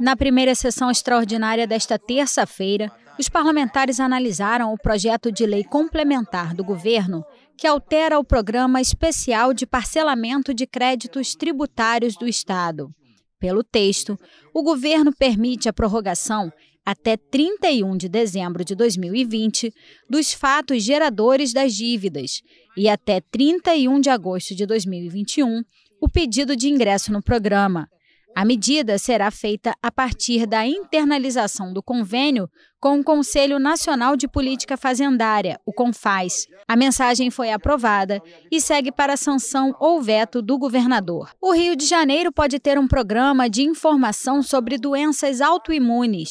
Na primeira sessão extraordinária desta terça-feira, os parlamentares analisaram o projeto de lei complementar do governo que altera o programa especial de parcelamento de créditos tributários do Estado. Pelo texto, o governo permite a prorrogação até 31 de dezembro de 2020 dos fatos geradores das dívidas e até 31 de agosto de 2021 o pedido de ingresso no programa. A medida será feita a partir da internalização do convênio com o Conselho Nacional de Política Fazendária, o CONFAS. A mensagem foi aprovada e segue para sanção ou veto do governador. O Rio de Janeiro pode ter um programa de informação sobre doenças autoimunes.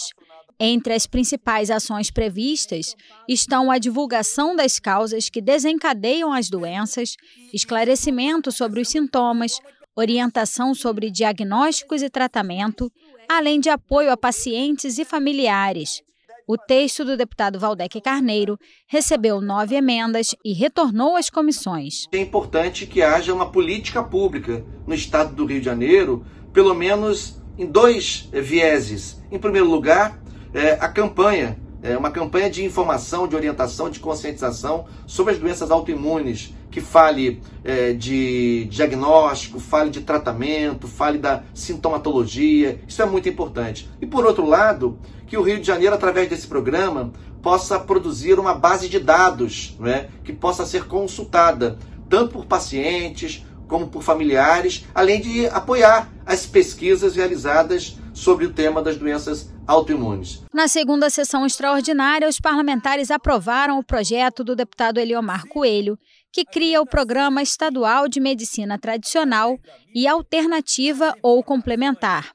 Entre as principais ações previstas estão a divulgação das causas que desencadeiam as doenças, esclarecimento sobre os sintomas, orientação sobre diagnósticos e tratamento, além de apoio a pacientes e familiares. O texto do deputado Valdeque Carneiro recebeu nove emendas e retornou às comissões. É importante que haja uma política pública no estado do Rio de Janeiro, pelo menos em dois vieses. Em primeiro lugar, é, a campanha é uma campanha de informação, de orientação, de conscientização sobre as doenças autoimunes, que fale é, de diagnóstico, fale de tratamento, fale da sintomatologia. Isso é muito importante. E por outro lado, que o Rio de Janeiro, através desse programa, possa produzir uma base de dados né, que possa ser consultada, tanto por pacientes como por familiares, além de apoiar as pesquisas realizadas sobre o tema das doenças autoimunes. Na segunda sessão extraordinária, os parlamentares aprovaram o projeto do deputado Eliomar Coelho, que cria o Programa Estadual de Medicina Tradicional e Alternativa ou Complementar.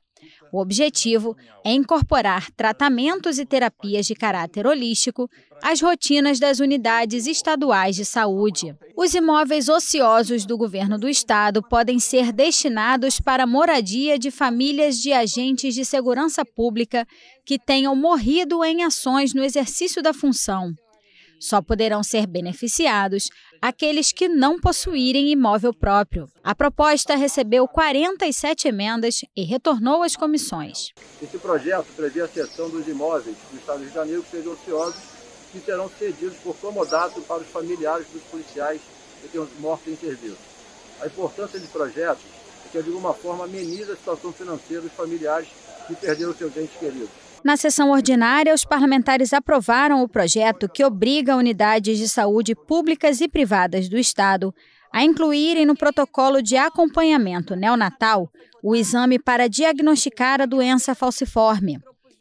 O objetivo é incorporar tratamentos e terapias de caráter holístico às rotinas das unidades estaduais de saúde. Os imóveis ociosos do governo do estado podem ser destinados para moradia de famílias de agentes de segurança pública que tenham morrido em ações no exercício da função. Só poderão ser beneficiados aqueles que não possuírem imóvel próprio. A proposta recebeu 47 emendas e retornou às comissões. Esse projeto prevê a cessão dos imóveis do Estado de Janeiro que sejam ociosos que serão cedidos por comodato para os familiares dos policiais que tenham morto em serviço. A importância desse projeto é que, de alguma forma, ameniza a situação financeira dos familiares que perderam seus entes queridos. Na sessão ordinária, os parlamentares aprovaram o projeto que obriga unidades de saúde públicas e privadas do Estado a incluírem no protocolo de acompanhamento neonatal o exame para diagnosticar a doença falciforme.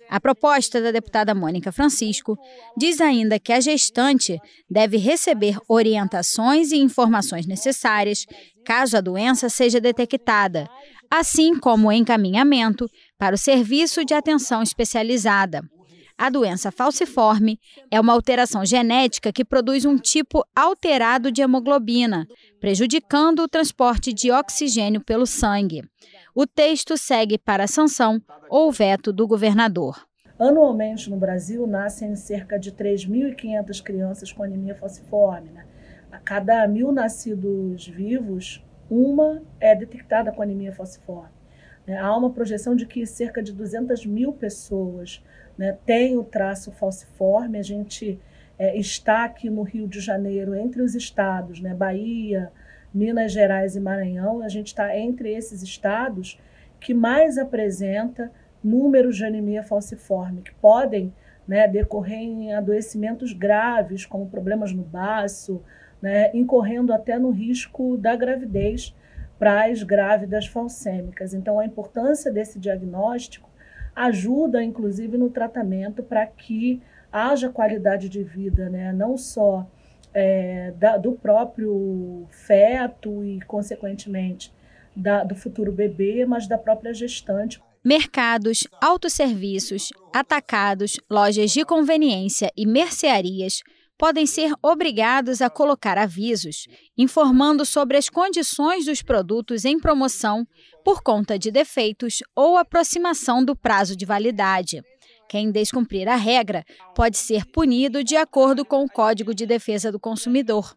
A proposta da deputada Mônica Francisco diz ainda que a gestante deve receber orientações e informações necessárias caso a doença seja detectada, assim como encaminhamento para o serviço de atenção especializada. A doença falciforme é uma alteração genética que produz um tipo alterado de hemoglobina, prejudicando o transporte de oxigênio pelo sangue. O texto segue para a sanção ou veto do governador. Anualmente no Brasil nascem cerca de 3.500 crianças com anemia falciforme. Né? A cada mil nascidos vivos, uma é detectada com anemia falciforme. Né? Há uma projeção de que cerca de 200 mil pessoas né, têm o traço falciforme. A gente é, está aqui no Rio de Janeiro, entre os estados, né, Bahia, Minas Gerais e Maranhão, a gente está entre esses estados que mais apresenta números de anemia falciforme, que podem né, decorrer em adoecimentos graves, como problemas no baço, né, incorrendo até no risco da gravidez para as grávidas falcêmicas. Então, a importância desse diagnóstico ajuda, inclusive, no tratamento para que haja qualidade de vida, né? não só é, da, do próprio feto e, consequentemente, da, do futuro bebê, mas da própria gestante. Mercados, autosserviços, atacados, lojas de conveniência e mercearias podem ser obrigados a colocar avisos informando sobre as condições dos produtos em promoção por conta de defeitos ou aproximação do prazo de validade. Quem descumprir a regra pode ser punido de acordo com o Código de Defesa do Consumidor.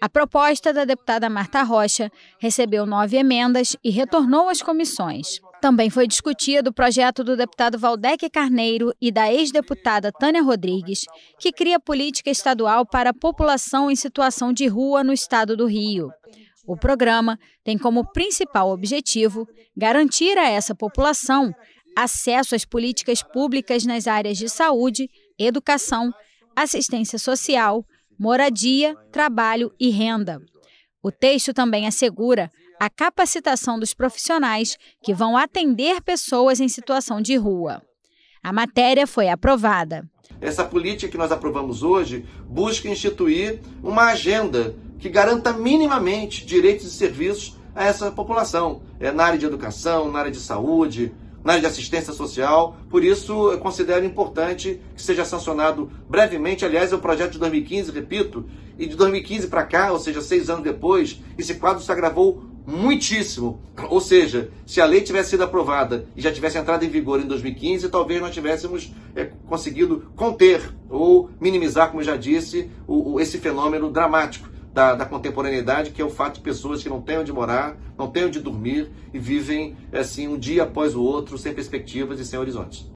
A proposta da deputada Marta Rocha recebeu nove emendas e retornou às comissões. Também foi discutido o projeto do deputado Valdec Carneiro e da ex-deputada Tânia Rodrigues, que cria política estadual para a população em situação de rua no estado do Rio. O programa tem como principal objetivo garantir a essa população acesso às políticas públicas nas áreas de saúde, educação, assistência social, moradia, trabalho e renda. O texto também assegura a capacitação dos profissionais que vão atender pessoas em situação de rua. A matéria foi aprovada. Essa política que nós aprovamos hoje busca instituir uma agenda que garanta minimamente direitos e serviços a essa população, é, na área de educação, na área de saúde, na área de assistência social. Por isso, eu considero importante que seja sancionado brevemente. Aliás, é o um projeto de 2015, repito, e de 2015 para cá, ou seja, seis anos depois, esse quadro se agravou muitíssimo. Ou seja, se a lei tivesse sido aprovada e já tivesse entrado em vigor em 2015, talvez nós tivéssemos é, conseguido conter ou minimizar, como eu já disse, o, o, esse fenômeno dramático da, da, contemporaneidade, que é o fato de pessoas que não têm onde morar, não têm onde dormir e vivem assim um dia após o outro, sem perspectivas e sem horizontes.